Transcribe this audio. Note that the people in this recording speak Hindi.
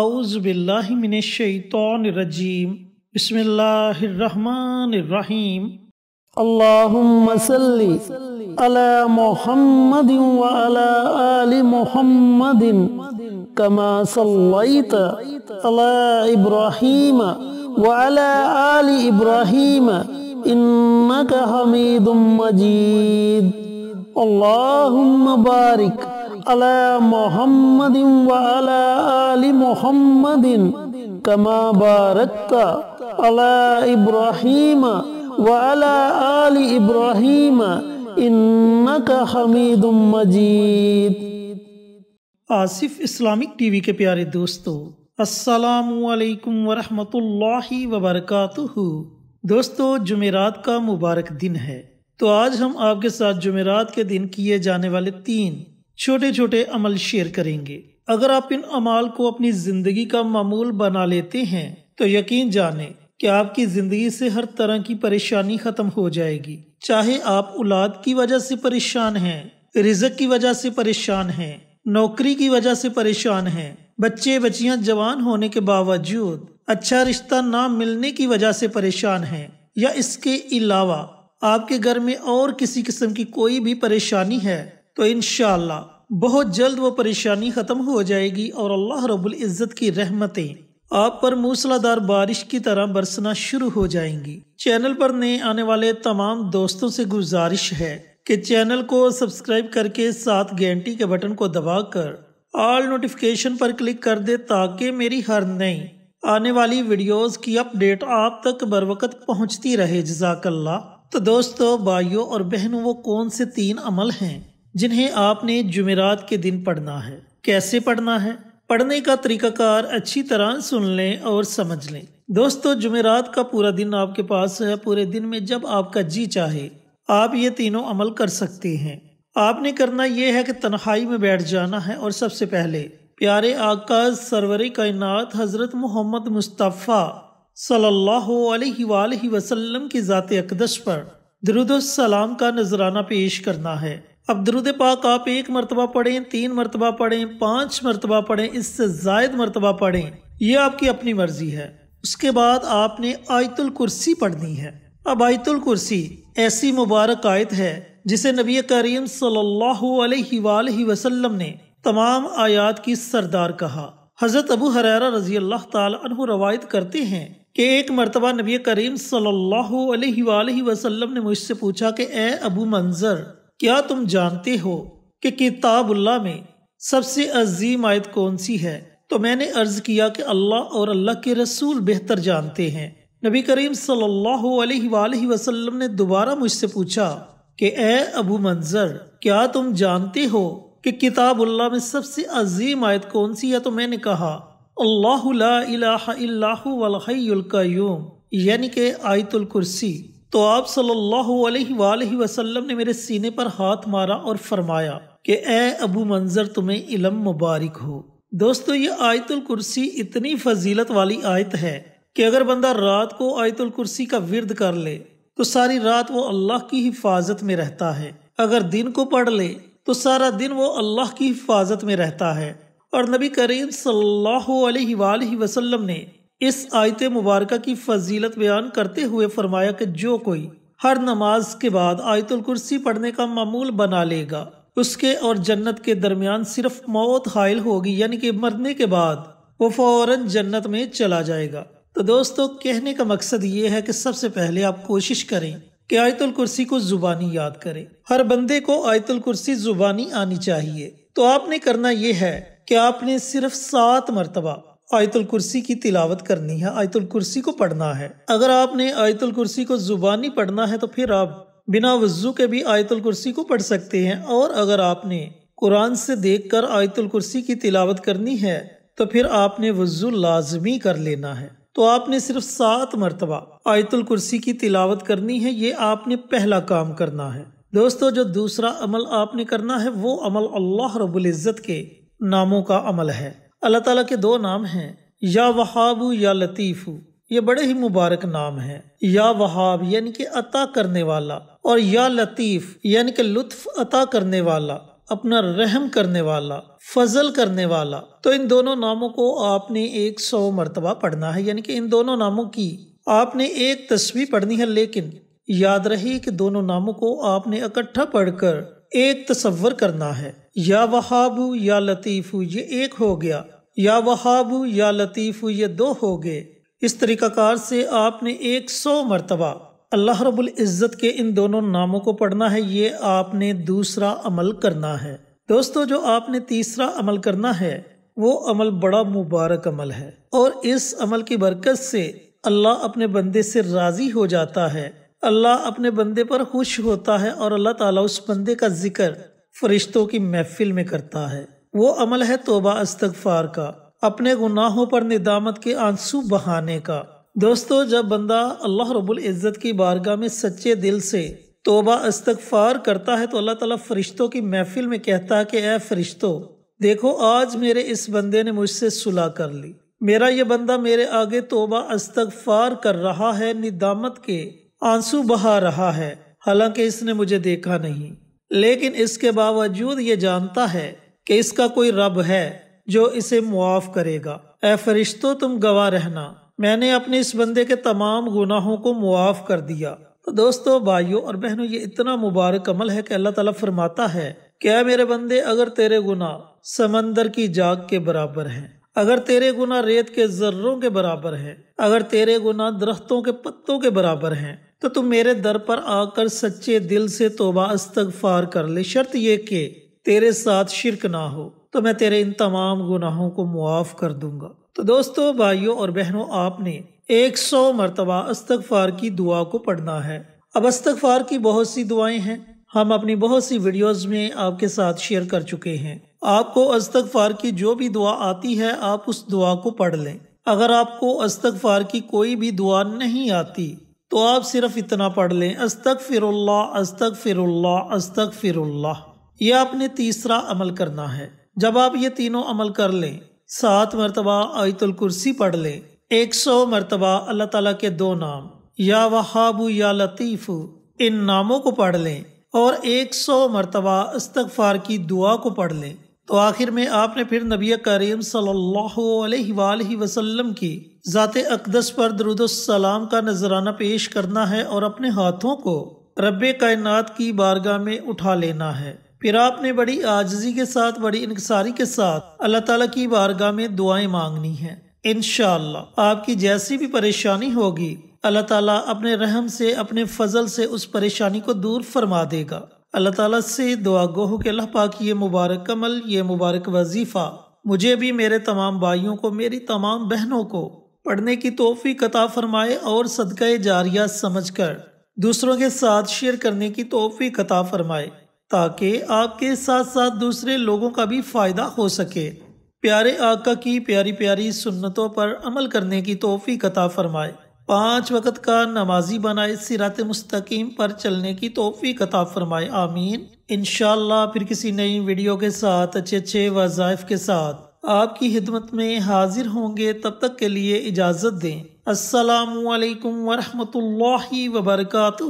अउज़बिल्लिमिनशैतरजीम बसमीम अल्लाहुम्मसल्ली मोहम्मद आलि मोहम्मद कमा सल्लैत अला इब्राहीम व अला आलि इब्राहीम इन्नका अला मोहम्मद अला आलि मोहम्मद कमा बारक अला इब्राहिम व अला आलि इब्राहिम इन्नक हमीदुम मजीद आसिफ इस्लामिक टीवी के प्यारे दोस्तों अस्सलाम वालेकुम वरहमतुल्लाहि वबरकातुहू दोस्तों जुमेरात का मुबारक दिन है तो आज हम आपके साथ जुमेरात के दिन किए जाने वाले तीन छोटे छोटे अमल शेयर करेंगे अगर आप इन अमाल को अपनी ज़िंदगी का मामूल बना लेते हैं तो यकीन जाने कि आपकी ज़िंदगी से हर तरह की परेशानी ख़त्म हो जाएगी चाहे आप औलाद की वजह से परेशान हैं रिजक की वजह से परेशान हैं नौकरी की वजह से परेशान हैं बच्चे बच्चियां जवान होने के बावजूद अच्छा रिश्ता ना मिलने की वजह से परेशान हैं या इसके अलावा आपके घर में और किसी किस्म की कोई भी परेशानी है तो इन बहुत जल्द वो परेशानी ख़त्म हो जाएगी और अल्लाह रबुल्ज़त इज़्ज़त की रहमतें आप पर मूसलाधार बारिश की तरह बरसना शुरू हो जाएंगी चैनल पर नए आने वाले तमाम दोस्तों से गुजारिश है कि चैनल को सब्सक्राइब करके साथ घंटी के बटन को दबाकर ऑल नोटिफिकेशन पर क्लिक कर दे ताकि मेरी हर नई आने वाली वीडियोस की अपडेट आप तक बर वक्त पहुँचती रहे जजाकल्ला तो दोस्तों भाइयों और बहनों वो कौन से तीन अमल हैं जिन्हें आपने जुमेरात के दिन पढ़ना है कैसे पढ़ना है पढ़ने का तरीकाकार अच्छी तरह सुन लें और समझ लें दोस्तों जुमेरात का पूरा दिन आपके पास है पूरे दिन में जब आपका जी चाहे आप ये तीनों अमल कर सकते हैं आपने करना यह है कि तनहाई में बैठ जाना है और सबसे पहले प्यारे आका सरवर कायनात हज़रत मोहम्मद मुस्तफ़ा सल्लल्लाहु अलैहि वसल्लम की ज़ात अकदस पर दरुदोसलाम का नजराना पेश करना है अब दरुद पाक आप एक मरतबा पढ़ें तीन मरतबा पढ़ें पाँच मरतबा पढ़ें इससे जायद मरतबा पढ़ें यह आपकी अपनी मर्जी है उसके बाद आपने आयतुल कुर्सी पढ़नी है अब आयतुल कुर्सी ऐसी मुबारक आयत है जिसे नबी करीम सल्लल्लाहु अलैहि वसल्लम ने तमाम आयात की सरदार कहा हज़रत अबू हरारा रजी अल्लाह तु रवायत करते हैं कि एक मरतबा नबी करीम सल्लल्लाहु अलैहि वसल्लम ने मुझसे पूछा कि ए अबू मंजर क्या तुम जानते हो कि किताबुल्ला में सबसे अजीम आयत कौन सी है तो मैंने अर्ज किया कि अल्लाह और अल्लाह के रसूल बेहतर जानते हैं नबी करीम सल्लल्लाहु अलैहि वसल्लम ने दोबारा मुझसे पूछा कि ए अबू मंजर क्या तुम जानते हो कि किताबुल्ला में सबसे अजीम आयत कौन सी है तो मैंने कहा अल्लाह यानी के आयतुल कुर्सी तो आप सल्लल्लाहु अलैहि वसल्लम ने मेरे सीने पर हाथ मारा और फरमाया कि ए अबू मंजर तुम्हें इलम मुबारक हो दोस्तों ये आयतुल कुर्सी इतनी फजीलत वाली आयत है कि अगर बंदा रात को आयतुल कुर्सी का विरद कर ले तो सारी रात वो अल्लाह की हिफाजत में रहता है अगर दिन को पढ़ ले तो सारा दिन वो अल्लाह की हिफाजत में रहता है और नबी करीम सल्लल्लाहु अलैहि वसल्लम ने इस आयत मुबारक की फजीलत बयान करते हुए फरमाया कि जो कोई हर नमाज के बाद आयतुल कुर्सी पढ़ने का मामूल बना लेगा उसके और जन्नत के दरमियान सिर्फ मौत हायल होगी यानी कि मरने के बाद वो फौरन जन्नत में चला जाएगा तो दोस्तों कहने का मकसद ये है कि सबसे पहले आप कोशिश करें कि आयतुल कुर्सी को जुबानी याद करें हर बंदे को आयतुल कुर्सी जुबानी आनी चाहिए तो आपने करना यह है कि आपने सिर्फ सात मरतबा आयतुल कुर्सी की तिलावत करनी है आयतुल कुर्सी को पढ़ना है अगर आपने आयतुल कुर्सी को जुबानी पढ़ना है तो फिर आप बिना वजू के भी आयतुल कुर्सी को पढ़ सकते हैं और अगर आपने कुरान से कर आयतुल कुर्सी की तिलावत करनी है तो फिर आपने वजू लाजमी कर लेना है तो आपने सिर्फ सात मरतबा आयतुल कुर्सी की तिलावत करनी है ये आपने पहला काम करना है दोस्तों जो दूसरा अमल आपने करना है वो अमल अल्लाह रबुल्ज़त के नामों का अमल है अल्लाह ताला के दो नाम हैं या वहाबू या लतीफ़ू ये बड़े ही मुबारक नाम हैं या वहाब यानी कि अता करने वाला और या लतीफ़ यानी कि लुत्फ अता करने वाला अपना रहम करने वाला फजल करने वाला तो इन दोनों नामों को आपने एक सौ मरतबा पढ़ना है यानी कि इन दोनों नामों की आपने एक तस्वीर पढ़नी है लेकिन याद रहे कि दोनों नामों को आपने इकट्ठा पढ़कर एक तस्वर करना है या वहाबू या लतीफ़ू ये एक हो गया या वहाब या लतीफ़ ये दो हो गए इस तरीक़ाकार से आपने एक सौ मरतबा अल्लाह रब्बुल इज़्ज़त के इन दोनों नामों को पढ़ना है ये आपने दूसरा अमल करना है दोस्तों जो आपने तीसरा अमल करना है वो अमल बड़ा मुबारक अमल है और इस अमल की बरकत से अल्लाह अपने बंदे से राज़ी हो जाता है अल्लाह अपने बंदे पर खुश होता है और अल्लाह ताला उस बंदे का जिक्र फरिश्तों की महफिल में करता है वो अमल है तोबा अस्तगफार का अपने गुनाहों पर निदामत के आंसू बहाने का दोस्तों जब बंदा अल्लाह रब्बुल इज़्ज़त की बारगाह में सच्चे दिल से तोबा अस्तगफार करता है तो अल्लाह ताला फरिश्तों की महफिल में कहता है कि ए फरिश्तो देखो आज मेरे इस बंदे ने मुझसे सुलह कर ली मेरा ये बंदा मेरे आगे तोबा अस्तगफार कर रहा है निदामत के आंसू बहा रहा है हालांकि इसने मुझे देखा नहीं लेकिन इसके बावजूद ये जानता है कि इसका कोई रब है जो इसे मुआफ करेगा ए फरिश्तों तुम गवाह रहना मैंने अपने इस बंदे के तमाम गुनाहों को मुआफ कर दिया तो दोस्तों भाइयों और बहनों ये इतना मुबारक अमल है कि अल्लाह ताला फरमाता है क्या मेरे बंदे अगर तेरे गुना समंदर की जाग के बराबर हैं अगर तेरे गुना रेत के जर्रों के बराबर हैं अगर तेरे गुना दरख्तों के पत्तों के बराबर हैं तो तुम मेरे दर पर आकर सच्चे दिल से तोबा अस्तगफार कर ले शर्त यह के तेरे साथ शिरक ना हो तो मैं तेरे इन तमाम गुनाहों को मुआफ़ कर दूंगा तो दोस्तों भाइयों और बहनों आपने एक सौ मरतबा अस्तगफार की दुआ को पढ़ना है अब अस्तगफार की बहुत सी दुआएं हैं हम अपनी बहुत सी वीडियोस में आपके साथ शेयर कर चुके हैं आपको अस्तगफार की जो भी दुआ आती है आप उस दुआ को पढ़ लें अगर आपको अस्तगफार की कोई भी दुआ नहीं आती तो आप सिर्फ इतना पढ़ लें अस्तगफिरुल्लाह अस्तगफिरुल्लाह अस्तगफिरुल्लाह यह आपने तीसरा अमल करना है जब आप ये तीनों अमल कर लें सात मरतबा आयतुल कुर्सी पढ़ लें एक सौ मरतबा अल्लाह तला के दो नाम या वहाबू या लतीफ़ इन नामों को पढ़ लें और एक सौ मरतबा इस्तफार की दुआ को पढ़ लें तो आखिर में आपने फिर नबी करीम सल्लाम की ज़ात अकदस पर दरुदोसलाम का नजराना पेश करना है और अपने हाथों को रब कायनत की बारगाह में उठा लेना है फिर आपने बड़ी आजजी के साथ बड़ी इंकसारी के साथ अल्लाह ताला की बारगाह में दुआएं मांगनी हैं इन आपकी जैसी भी परेशानी होगी अल्लाह ताला अपने रहम से अपने फजल से उस परेशानी को दूर फरमा देगा अल्लाह ताला से दुआ गो हो कि अल्लाह पाक ये मुबारक कमल ये मुबारक वजीफ़ा मुझे भी मेरे तमाम भाइयों को मेरी तमाम बहनों को पढ़ने की तोहफ़ी कता फरमाए और सदका जारिया समझ कर दूसरों के साथ शेयर करने की तोहफ़ी कता फरमाए ताकि आपके साथ साथ दूसरे लोगों का भी फ़ायदा हो सके प्यारे आका की प्यारी प्यारी सुन्नतों पर अमल करने की तोहफी कता फरमाए पाँच वक़्त का नमाजी बनाए सिरात मुस्तकीम पर चलने की तोहफ़ी कता फरमाए आमीन इन फिर किसी नई वीडियो के साथ अच्छे अच्छे वज़ाइफ के साथ आपकी हिदमत में हाजिर होंगे तब तक के लिए इजाज़त दें असलकम वरहमल वबरकू